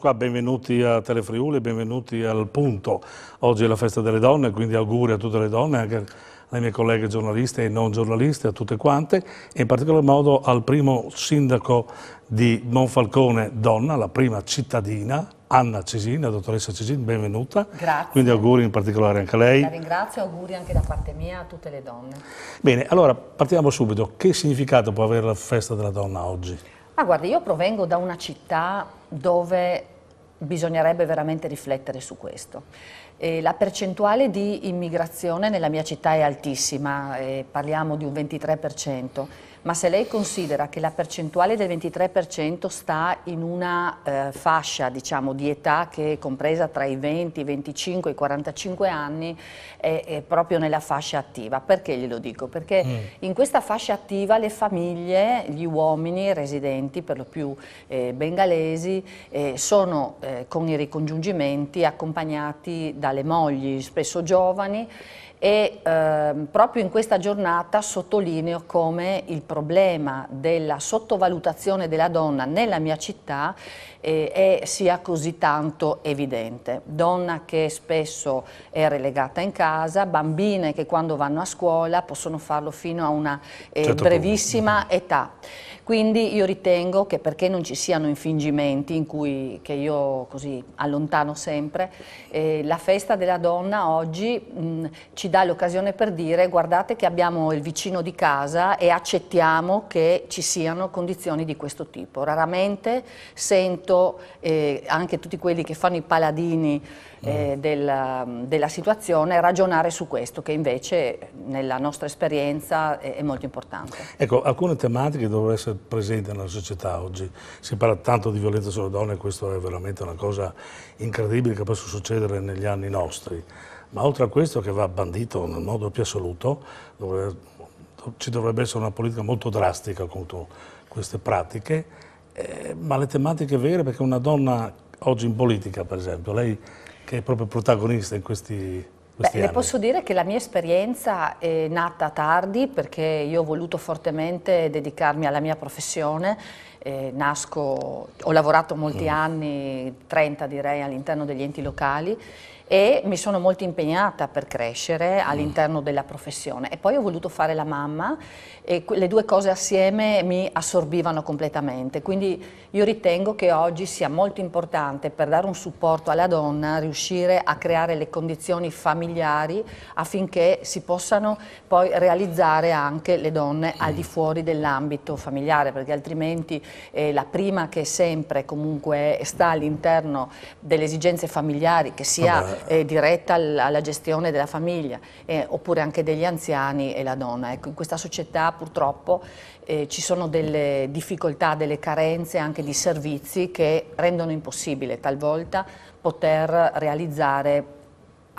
Berlusca, ah, benvenuti a Telefriuli, benvenuti al Punto. Oggi è la festa delle donne, quindi auguri a tutte le donne, anche alle mie colleghe giornaliste e non giornaliste, a tutte quante, e in particolar modo al primo sindaco di Monfalcone, donna, la prima cittadina, Anna Cesin, dottoressa Cesin, benvenuta. Grazie. Quindi auguri in particolare anche a lei. La ringrazio, auguri anche da parte mia a tutte le donne. Bene, allora partiamo subito. Che significato può avere la festa della donna oggi? Ma ah, guarda, io provengo da una città dove bisognerebbe veramente riflettere su questo. Eh, la percentuale di immigrazione nella mia città è altissima, eh, parliamo di un 23% ma se lei considera che la percentuale del 23% sta in una eh, fascia diciamo, di età che è compresa tra i 20, i 25 e i 45 anni, è, è, proprio nella fascia attiva. Perché glielo dico? Perché mm. in questa fascia attiva le famiglie, gli uomini residenti, per lo più eh, bengalesi, eh, sono eh, con i ricongiungimenti accompagnati dalle mogli, spesso giovani, e eh, proprio in questa giornata sottolineo come il problema della sottovalutazione della donna nella mia città eh, è, sia così tanto evidente. Donna che spesso è relegata in casa, bambine che quando vanno a scuola possono farlo fino a una eh, certo brevissima punto. Mm-hmm. età. Quindi io ritengo che perché non ci siano infingimenti in cui, che io così allontano sempre, eh, la festa della donna oggi mh, ci dà l'occasione per dire guardate che abbiamo il vicino di casa e accettiamo che ci siano condizioni di questo tipo. Raramente sento eh, anche tutti quelli che fanno i paladini eh, mm. della, mm, della, situazione ragionare su questo, che invece nella nostra esperienza è, è molto importante. Ecco, alcune tematiche dovrebbero essere presenti nella società oggi. Si parla tanto di violenza sulle donne, e questa è veramente una cosa incredibile che possa succedere negli anni nostri ma oltre a questo che va bandito nel modo più assoluto, dovrebbe, ci dovrebbe essere una politica molto drastica contro queste pratiche, eh, ma le tematiche vere, perché una donna oggi in politica, per esempio, lei che è proprio protagonista in questi... Beh, anni. le posso dire che la mia esperienza è nata tardi perché io ho voluto fortemente dedicarmi alla mia professione eh, nasco, ho lavorato molti mm. anni, 30 direi, all'interno degli enti locali e mi sono molto impegnata per crescere mm. all'interno della professione e poi ho voluto fare la mamma e le due cose assieme mi assorbivano completamente, quindi io ritengo che oggi sia molto importante per dare un supporto alla donna riuscire a creare le condizioni familiari affinché si possano poi realizzare anche le donne al mm. di fuori dell'ambito familiare, perché altrimenti eh, la prima che sempre comunque sta all'interno delle esigenze familiari, che sia eh, diretta alla gestione della famiglia, eh, oppure anche degli anziani e la donna. Ecco, in questa società purtroppo eh, ci sono delle difficoltà, delle carenze anche di servizi che rendono impossibile talvolta poter realizzare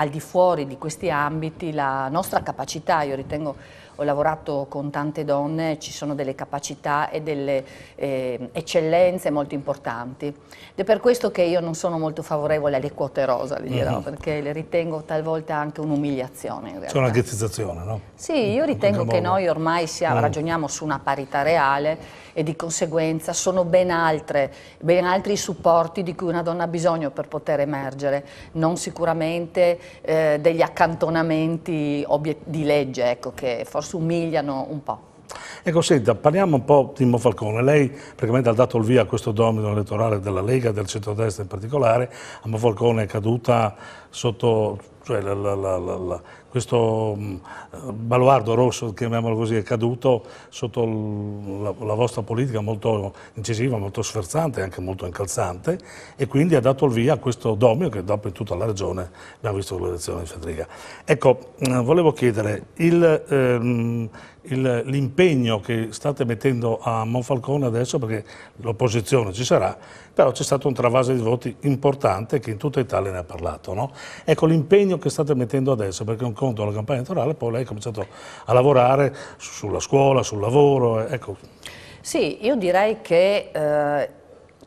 al di fuori di questi ambiti la nostra capacità, io ritengo ho lavorato con tante donne, ci sono delle capacità e delle eh, eccellenze molto importanti ed è per questo che io non sono molto favorevole alle quote rosa, le dirò, mm. perché le ritengo talvolta anche un'umiliazione. C'è una ghettizzazione, no? Sì, io ritengo diciamo che noi ormai siamo, mm. ragioniamo su una parità reale e di conseguenza sono ben, altre, ben altri supporti di cui una donna ha bisogno per poter emergere, non sicuramente eh, degli accantonamenti di legge ecco, che forse umiliano un po'. Ecco, senta, parliamo un po' di Mo Falcone. Lei praticamente ha dato il via a questo domino elettorale della Lega, del centrodestra in particolare. A Mo Falcone è caduta sotto cioè la, la, la, questo mm, baluardo rosso, chiamiamolo così, è caduto sotto la, vostra politica molto incisiva, molto sferzante anche molto incalzante e quindi ha dato il via a questo domio che dopo in tutta la regione abbiamo visto con l'elezione di Federica. Ecco, mm, volevo chiedere, ehm, l'impegno ehm, che state mettendo a Monfalcone adesso, perché l'opposizione ci sarà, però c'è stato un travaso di voti importante che in tutta Italia ne ha parlato. No? Ecco, l'impegno impegno che state mettendo adesso, perché un conto alla campagna elettorale, poi lei ha cominciato a lavorare sulla scuola, sul lavoro, eh, ecco. Sì, io direi che eh,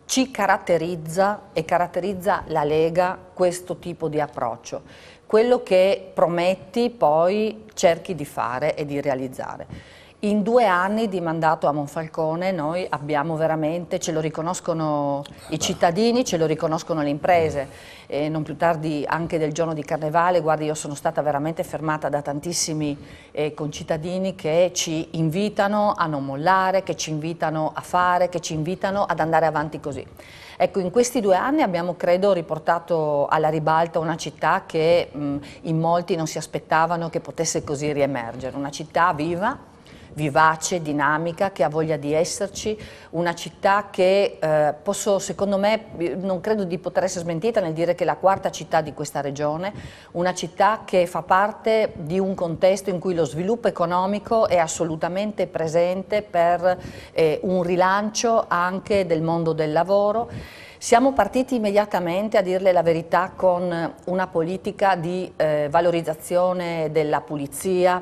ci caratterizza e caratterizza la Lega questo tipo di approccio. Quello che prometti poi cerchi di fare e di realizzare. In due anni di mandato a Monfalcone noi abbiamo veramente, ce lo riconoscono i cittadini, ce lo riconoscono le imprese, e non più tardi anche del giorno di Carnevale, guardi io sono stata veramente fermata da tantissimi eh, concittadini che ci invitano a non mollare, che ci invitano a fare, che ci invitano ad andare avanti così. Ecco, in questi due anni abbiamo, credo, riportato alla ribalta una città che mh, mm, in molti non si aspettavano che potesse così riemergere, una città viva, vivace, dinamica, che ha voglia di esserci, una città che eh, posso, secondo me, eh, non credo di poter essere smentita nel dire che è la quarta città di questa regione, una città che fa parte di un contesto in cui lo sviluppo economico è assolutamente presente per eh, un rilancio anche del mondo del lavoro. Siamo partiti immediatamente, a dirle la verità, con una politica di eh, valorizzazione della pulizia,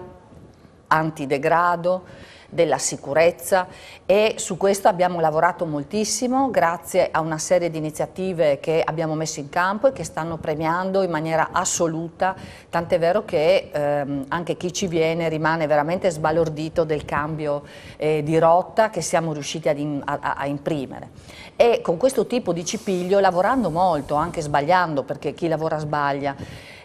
antidegrado, della sicurezza e su questo abbiamo lavorato moltissimo grazie a una serie di iniziative che abbiamo messo in campo e che stanno premiando in maniera assoluta, tant'è vero che ehm, anche chi ci viene rimane veramente sbalordito del cambio eh, di rotta che siamo riusciti in, a, a, imprimere. E con questo tipo di cipiglio, lavorando molto, anche sbagliando, perché chi lavora sbaglia,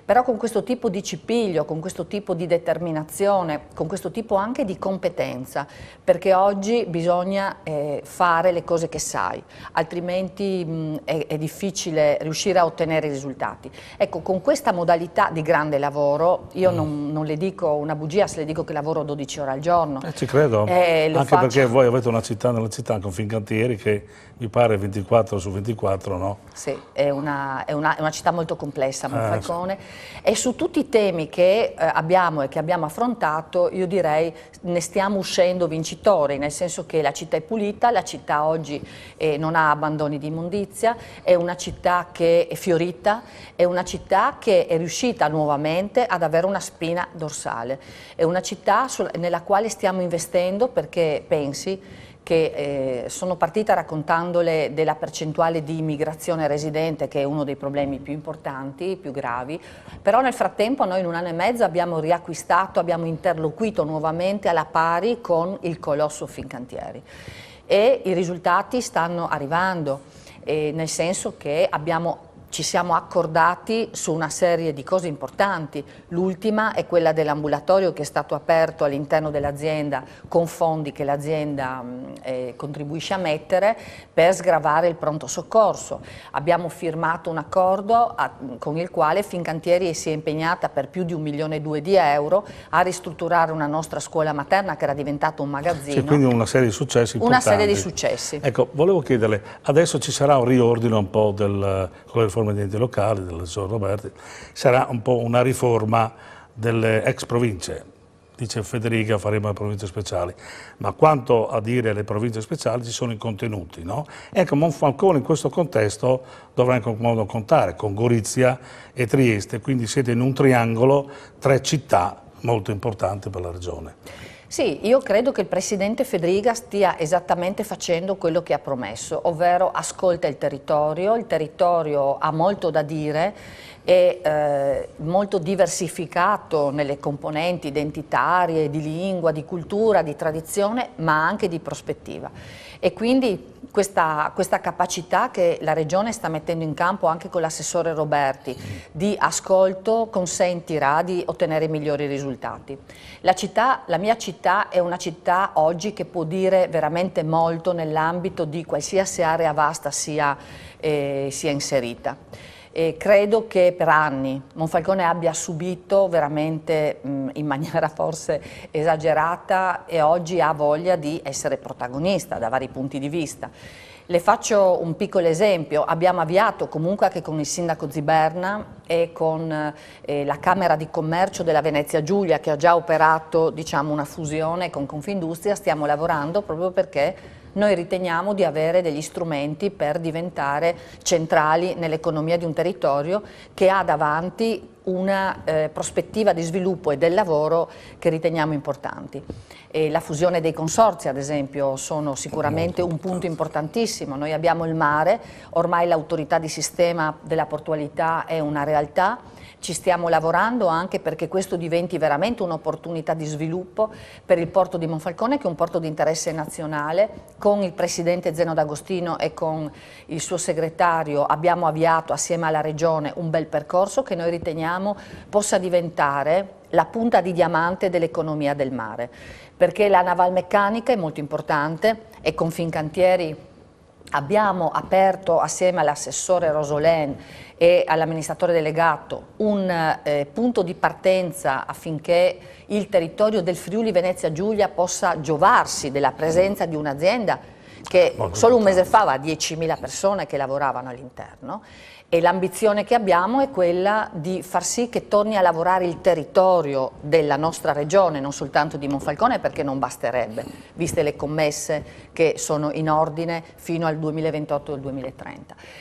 però con questo tipo di cipiglio, con questo tipo di determinazione, con questo tipo anche di competenza, perché oggi bisogna eh, fare le cose che sai, altrimenti mh, è, è, difficile riuscire a ottenere risultati. Ecco, con questa modalità di grande lavoro, io mm. non, non, le dico una bugia se le dico che lavoro 12 ore al giorno. Eh, ci credo, eh, anche faccio... perché voi avete una città nella città, con Fincantieri che mi pare 24 su 24, no? Sì, è una, è una, è una città molto complessa, eh, Monfalcone. Sì e su tutti i temi che eh, abbiamo e che abbiamo affrontato, io direi ne stiamo uscendo vincitori, nel senso che la città è pulita, la città oggi eh, non ha abbandoni di immondizia, è una città che è fiorita, è una città che è riuscita nuovamente ad avere una spina dorsale, è una città nella quale stiamo investendo perché pensi che eh, sono partita raccontandole della percentuale di immigrazione residente che è uno dei problemi più importanti, più gravi, però nel frattempo noi in un anno e mezzo abbiamo riacquistato, abbiamo interloquito nuovamente alla pari con il colosso Fincantieri e i risultati stanno arrivando. Eh, nel senso che abbiamo ci siamo accordati su una serie di cose importanti. L'ultima è quella dell'ambulatorio che è stato aperto all'interno dell'azienda con fondi che l'azienda mm, eh, contribuisce a mettere per sgravare il pronto soccorso. Abbiamo firmato un accordo a, con il quale Fincantieri si è impegnata per più di un milione e due di euro a ristrutturare una nostra scuola materna che era diventata un magazzino. Sì, quindi una serie di successi importanti. Una serie di successi. Ecco, volevo chiederle, adesso ci sarà un riordino un po' del, con le riforme come enti locali, del signor Roberti, sarà un po' una riforma delle ex province. Dice Federica faremo le province speciali, ma quanto a dire le province speciali ci sono i contenuti. No? Ecco, Monfalcone in questo contesto dovrà in qualche modo contare con Gorizia e Trieste, quindi siete in un triangolo, tre città molto importanti per la regione. Sì, io credo che il Presidente Federica stia esattamente facendo quello che ha promesso, ovvero ascolta il territorio, il territorio ha molto da dire è eh, molto diversificato nelle componenti identitarie, di lingua, di cultura, di tradizione, ma anche di prospettiva. E quindi questa, questa capacità che la Regione sta mettendo in campo anche con l'assessore Roberti di ascolto consentirà di ottenere migliori risultati. La, città, la mia città è una città oggi che può dire veramente molto nell'ambito di qualsiasi area vasta sia, eh, sia inserita. E credo che per anni Monfalcone abbia subito veramente mh, in maniera forse esagerata e oggi ha voglia di essere protagonista da vari punti di vista. Le faccio un piccolo esempio, abbiamo avviato comunque anche con il sindaco Ziberna e con eh, la Camera di Commercio della Venezia Giulia che ha già operato diciamo, una fusione con Confindustria, stiamo lavorando proprio perché noi riteniamo di avere degli strumenti per diventare centrali nell'economia di un territorio che ha davanti una eh, prospettiva di sviluppo e del lavoro che riteniamo importanti. E la fusione dei consorzi, ad esempio, sono sicuramente un punto importantissimo. Noi abbiamo il mare, ormai l'autorità di sistema della portualità è una realtà, ci stiamo lavorando anche perché questo diventi veramente un'opportunità di sviluppo per il porto di Monfalcone, che è un porto di interesse nazionale. Con il presidente Zeno D'Agostino e con il suo segretario abbiamo avviato assieme alla Regione un bel percorso che noi riteniamo possa diventare la punta di diamante dell'economia del mare, perché la navalmeccanica è molto importante e Confincantieri Abbiamo aperto assieme all'assessore Rosolen e all'amministratore delegato un eh, punto di partenza affinché il territorio del Friuli Venezia Giulia possa giovarsi della presenza di un'azienda che solo un mese fa aveva 10.000 persone che lavoravano all'interno e l'ambizione che abbiamo è quella di far sì che torni a lavorare il territorio della nostra regione, non soltanto di Monfalcone perché non basterebbe, viste le commesse che sono in ordine fino al 2028-2030.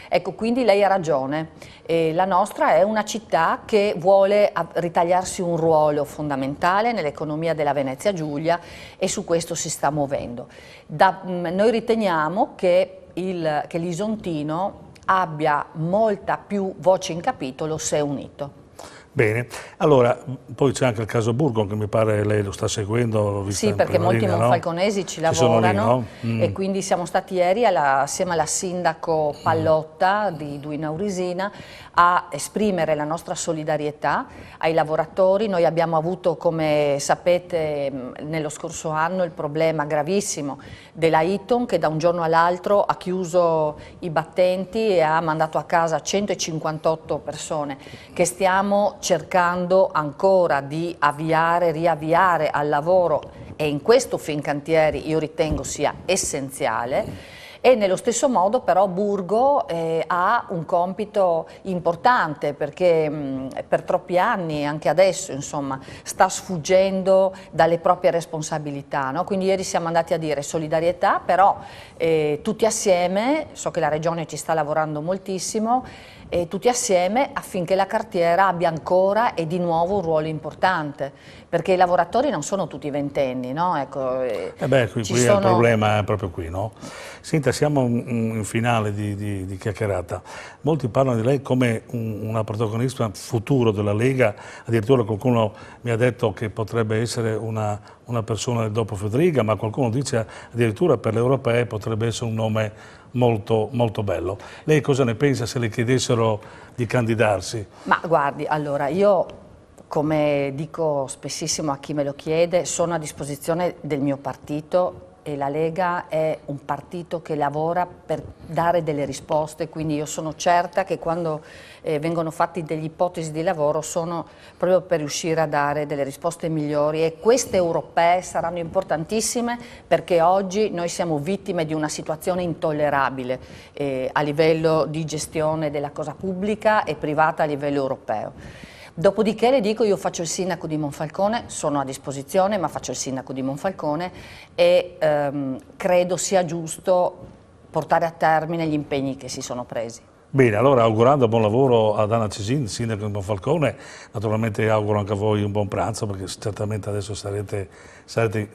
Ecco, quindi lei ha ragione, e la nostra è una città che vuole ritagliarsi un ruolo fondamentale nell'economia della Venezia Giulia e su questo si sta muovendo. Da, noi riteniamo riteniamo che, l'Isontino abbia molta più voce in capitolo se unito. Bene, allora poi c'è anche il caso Burgo che mi pare lei lo sta seguendo. Sì, perché molti linea, monfalconesi no? ci lavorano lì, no? mm. e quindi siamo stati ieri alla, assieme alla sindaco Pallotta mm. di Duino Aurisina a esprimere la nostra solidarietà ai lavoratori. Noi abbiamo avuto, come sapete, mm, nello scorso anno il problema gravissimo della Iton che da un giorno all'altro ha chiuso i battenti e ha mandato a casa 158 persone che stiamo cercando ancora di avviare, riavviare al lavoro e in questo Fincantieri io ritengo sia essenziale e nello stesso modo però Burgo eh, ha un compito importante perché mh, mm, per troppi anni, anche adesso insomma, sta sfuggendo dalle proprie responsabilità. No? Quindi ieri siamo andati a dire solidarietà, però eh, tutti assieme, so che la Regione ci sta lavorando moltissimo, eh, tutti assieme affinché la cartiera abbia ancora e di nuovo un ruolo importante, perché i lavoratori non sono tutti ventenni, no? Ecco, eh, eh beh, qui, qui sono... il problema è proprio qui, no? Senta, siamo in finale di, di, di chiacchierata, molti parlano di lei come un, una protagonista futuro della Lega, addirittura qualcuno mi ha detto che potrebbe essere una, una persona dopo Federica, ma qualcuno dice addirittura per le europee potrebbe essere un nome molto, molto bello. Lei cosa ne pensa se le chiedessero di candidarsi? Ma guardi, allora io come dico spessissimo a chi me lo chiede, sono a disposizione del mio partito e la Lega è un partito che lavora per dare delle risposte, quindi io sono certa che quando eh, vengono fatte delle ipotesi di lavoro sono proprio per riuscire a dare delle risposte migliori e queste europee saranno importantissime perché oggi noi siamo vittime di una situazione intollerabile eh, a livello di gestione della cosa pubblica e privata a livello europeo. Dopodiché le dico io faccio il sindaco di Monfalcone, sono a disposizione ma faccio il sindaco di Monfalcone e ehm, credo sia giusto portare a termine gli impegni che si sono presi. Bene, allora augurando buon lavoro ad Anna Cisin, sindaco di Monfalcone, naturalmente auguro anche a voi un buon pranzo perché certamente adesso sarete, sarete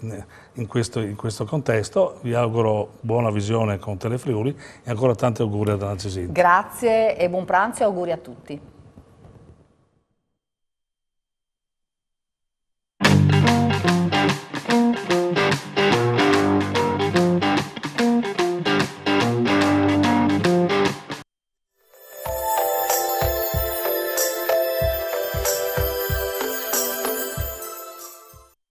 in, questo, in, questo, contesto, vi auguro buona visione con Telefriuli e ancora tanti auguri ad Anna Cisin. Grazie e buon pranzo e auguri a tutti.